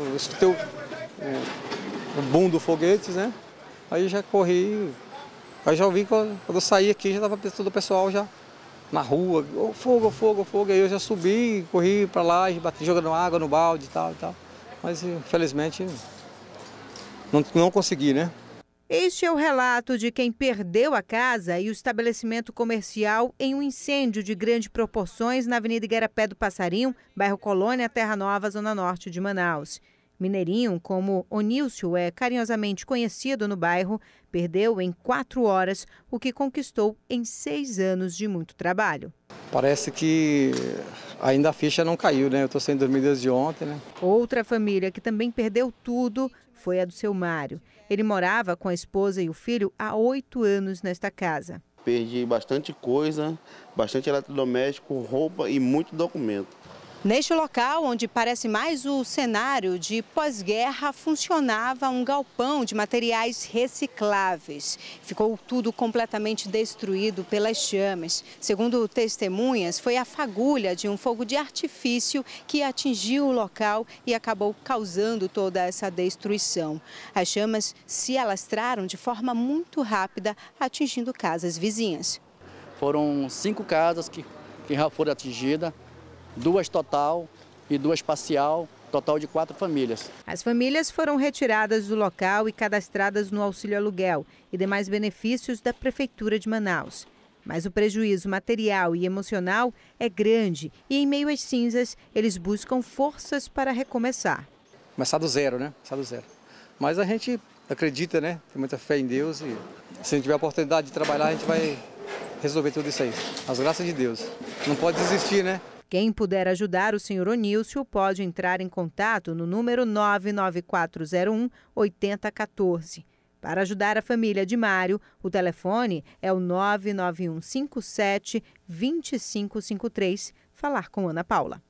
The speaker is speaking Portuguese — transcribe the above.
Eu escutei o, o, o boom do foguetes, né? Aí já corri, aí já ouvi quando, quando eu saí aqui, já estava todo o pessoal já na rua, oh, fogo, fogo, fogo. Aí eu já subi, corri para lá, bati, jogando água no balde e tal e tal. Mas infelizmente não, não consegui, né? Este é o relato de quem perdeu a casa e o estabelecimento comercial em um incêndio de grandes proporções na Avenida Igarapé do Passarinho, bairro Colônia, Terra Nova, Zona Norte de Manaus. Mineirinho, como Onílcio é carinhosamente conhecido no bairro, perdeu em quatro horas o que conquistou em seis anos de muito trabalho. Parece que ainda a ficha não caiu, né? Eu estou sem dormir desde ontem, né? Outra família que também perdeu tudo foi a do seu Mário. Ele morava com a esposa e o filho há oito anos nesta casa. Perdi bastante coisa, bastante eletrodoméstico, roupa e muito documento. Neste local, onde parece mais o cenário de pós-guerra, funcionava um galpão de materiais recicláveis. Ficou tudo completamente destruído pelas chamas. Segundo testemunhas, foi a fagulha de um fogo de artifício que atingiu o local e acabou causando toda essa destruição. As chamas se alastraram de forma muito rápida, atingindo casas vizinhas. Foram cinco casas que, que já foram atingidas duas total e duas parcial, total de quatro famílias. As famílias foram retiradas do local e cadastradas no auxílio aluguel e demais benefícios da Prefeitura de Manaus. Mas o prejuízo material e emocional é grande e, em meio às cinzas, eles buscam forças para recomeçar. Começar tá do zero, né? Começar tá do zero. Mas a gente acredita, né? Tem muita fé em Deus e se a gente tiver a oportunidade de trabalhar, a gente vai resolver tudo isso aí. As graças de Deus. Não pode desistir, né? Quem puder ajudar o senhor Onílcio pode entrar em contato no número 99401 8014. Para ajudar a família de Mário, o telefone é o 99157 2553. Falar com Ana Paula.